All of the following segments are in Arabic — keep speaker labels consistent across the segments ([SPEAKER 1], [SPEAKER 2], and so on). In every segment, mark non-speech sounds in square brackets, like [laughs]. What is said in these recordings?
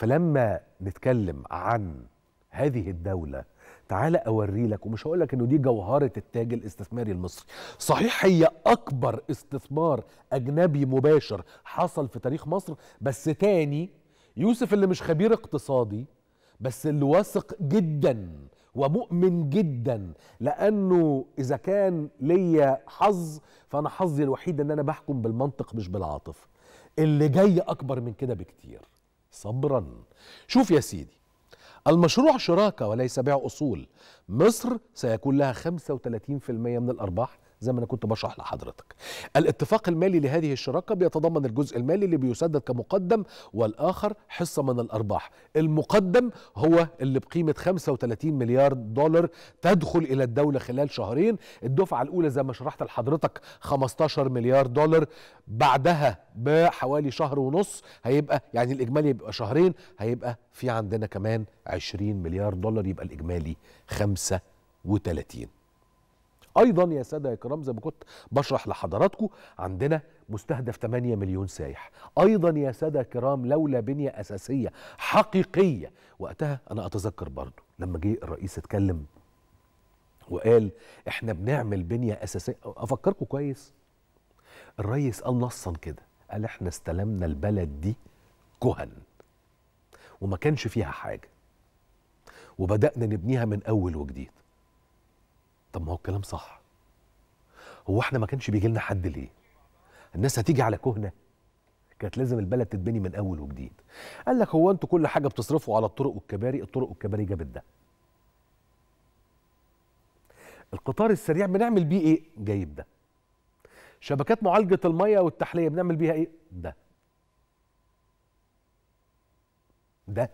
[SPEAKER 1] فلما نتكلم عن هذه الدولة تعال أوري لك ومش هقول لك إنه دي جوهرة التاج الاستثماري المصري صحيح هي أكبر استثمار أجنبي مباشر حصل في تاريخ مصر بس تاني يوسف اللي مش خبير اقتصادي بس اللي واثق جدا ومؤمن جدا لانه اذا كان ليا حظ فانا حظي الوحيد ان انا بحكم بالمنطق مش بالعاطفه اللي جاي اكبر من كده بكتير صبرا شوف يا سيدي المشروع شراكة وليس بيع أصول مصر سيكون لها 35% من الأرباح زي ما انا كنت بشرح لحضرتك الاتفاق المالي لهذه الشراكه بيتضمن الجزء المالي اللي بيسدد كمقدم والاخر حصه من الارباح المقدم هو اللي بقيمه 35 مليار دولار تدخل الى الدوله خلال شهرين الدفعه الاولى زي ما شرحت لحضرتك 15 مليار دولار بعدها بحوالي شهر ونص هيبقى يعني الاجمالي يبقى شهرين هيبقى في عندنا كمان 20 مليار دولار يبقى الاجمالي 35 ايضا يا ساده يا كرام زي ما كنت بشرح لحضراتكم عندنا مستهدف 8 مليون سايح ايضا يا ساده كرام لولا بنيه اساسيه حقيقيه وقتها انا اتذكر برضو لما جه الرئيس اتكلم وقال احنا بنعمل بنيه اساسيه افكركم كويس الرئيس قال نصا كده قال احنا استلمنا البلد دي كهن وما كانش فيها حاجه وبدانا نبنيها من اول وجديد طب ما هو الكلام صح هو احنا ما كانش بيجي لنا حد ليه الناس هتيجي على كهنه كانت لازم البلد تتبني من اول وجديد قال لك هو انتوا كل حاجه بتصرفوا على الطرق والكباري الطرق والكباري جابت ده القطار السريع بنعمل بيه ايه جايب ده شبكات معالجه الميه والتحليه بنعمل بيها ايه ده ده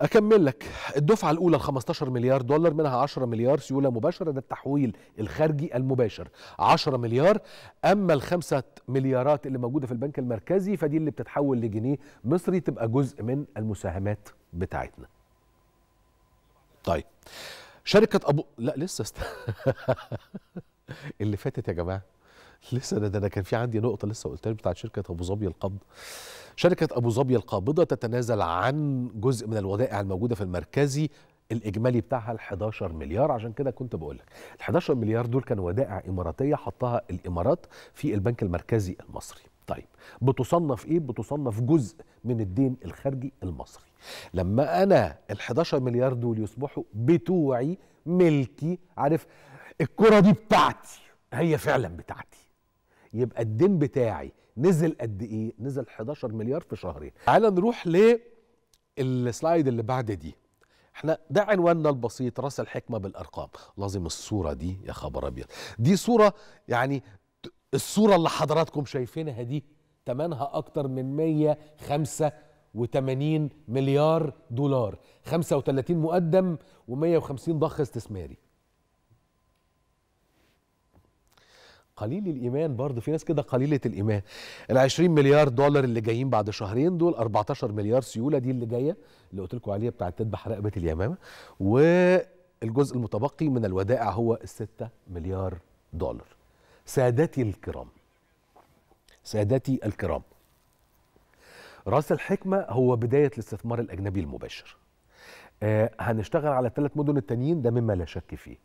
[SPEAKER 1] أكمل لك الدفعة الأولى ال 15 مليار دولار منها 10 مليار سيولة مباشرة ده التحويل الخارجي المباشر 10 مليار أما الخمسة مليارات اللي موجودة في البنك المركزي فدي اللي بتتحول لجنيه مصري تبقى جزء من المساهمات بتاعتنا طيب شركة أبو لا لسه است... [laughs] اللي فاتت يا جماعة لسه ده انا كان في عندي نقطه لسه قلتها بتاعت شركه ابو ظبي القبض شركه ابو ظبي القابضه تتنازل عن جزء من الودائع الموجوده في المركزي الاجمالي بتاعها ال 11 مليار عشان كده كنت بقول لك ال 11 مليار دول كانوا ودائع اماراتيه حطها الامارات في البنك المركزي المصري طيب بتصنف ايه بتصنف جزء من الدين الخارجي المصري لما انا ال 11 مليار دول يصبحوا بتوعي ملكي عارف الكره دي بتاعتي هي فعلا بتاعتي يبقى الدين بتاعي نزل قد ايه نزل 11 مليار في شهرين تعال نروح للسلايد اللي بعد دي احنا ده عنواننا البسيط راس الحكمه بالارقام لازم الصوره دي يا خبر ابيض دي صوره يعني الصوره اللي حضراتكم شايفينها دي تمنها اكتر من 185 مليار دولار 35 مقدم و150 ضخ استثماري قليل الايمان برضه في ناس كده قليله الايمان ال 20 مليار دولار اللي جايين بعد شهرين دول 14 مليار سيوله دي اللي جايه اللي قلت لكم عليها بتاعه تذبح رقبه اليمامه والجزء المتبقي من الودائع هو ال 6 مليار دولار سادتي الكرام سادتي الكرام راس الحكمه هو بدايه الاستثمار الاجنبي المباشر آه هنشتغل على الثلاث مدن التانيين ده مما لا شك فيه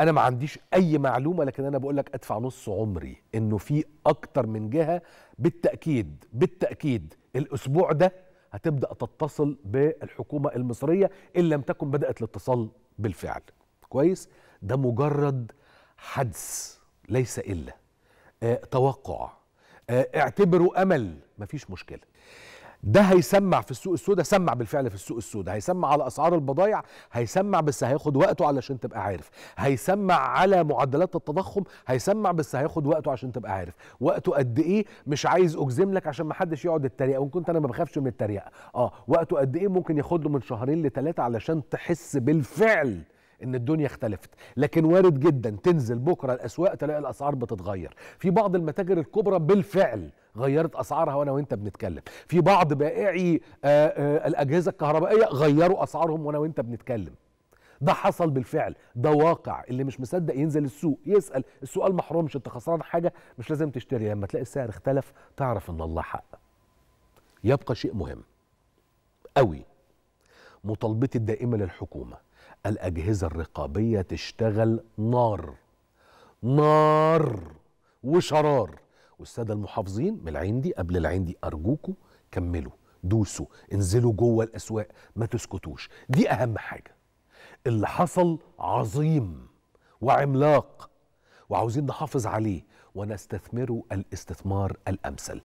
[SPEAKER 1] انا ما عنديش اي معلومه لكن انا بقول لك ادفع نص عمري انه في اكتر من جهه بالتاكيد بالتاكيد الاسبوع ده هتبدا تتصل بالحكومه المصريه ان لم تكن بدات الاتصال بالفعل كويس ده مجرد حدس ليس الا اه توقع اه اعتبره امل مفيش مشكله ده هيسمع في السوق السوداء سمع بالفعل في السوق السوداء هيسمع على اسعار البضائع هيسمع بس هياخد وقته علشان تبقى عارف هيسمع على معدلات التضخم هيسمع بس هياخد وقته عشان تبقى عارف وقته قد ايه مش عايز اجزم لك عشان ما حدش يقعد يتريق وان كنت انا ما بخافش من التريقه اه وقته قد ايه ممكن ياخد له من شهرين لثلاثه علشان تحس بالفعل ان الدنيا اختلفت لكن وارد جدا تنزل بكره الاسواق تلاقي الاسعار بتتغير في بعض المتاجر الكبرى بالفعل غيرت اسعارها وانا وانت بنتكلم في بعض بائعي آه، آه، الاجهزه الكهربائيه غيروا اسعارهم وانا وانت بنتكلم ده حصل بالفعل ده واقع اللي مش مصدق ينزل السوق يسال السؤال محرومش انت خسران حاجه مش لازم تشتري لما تلاقي السعر اختلف تعرف ان الله حق يبقى شيء مهم قوي مطالبتي الدائمه للحكومه الأجهزة الرقابية تشتغل نار نار وشرار والسادة المحافظين من العندي قبل العندي أرجوكم كملوا دوسوا انزلوا جوه الأسواق ما تسكتوش دي أهم حاجة اللي حصل عظيم وعملاق وعاوزين نحافظ عليه ونستثمره الاستثمار الأمثل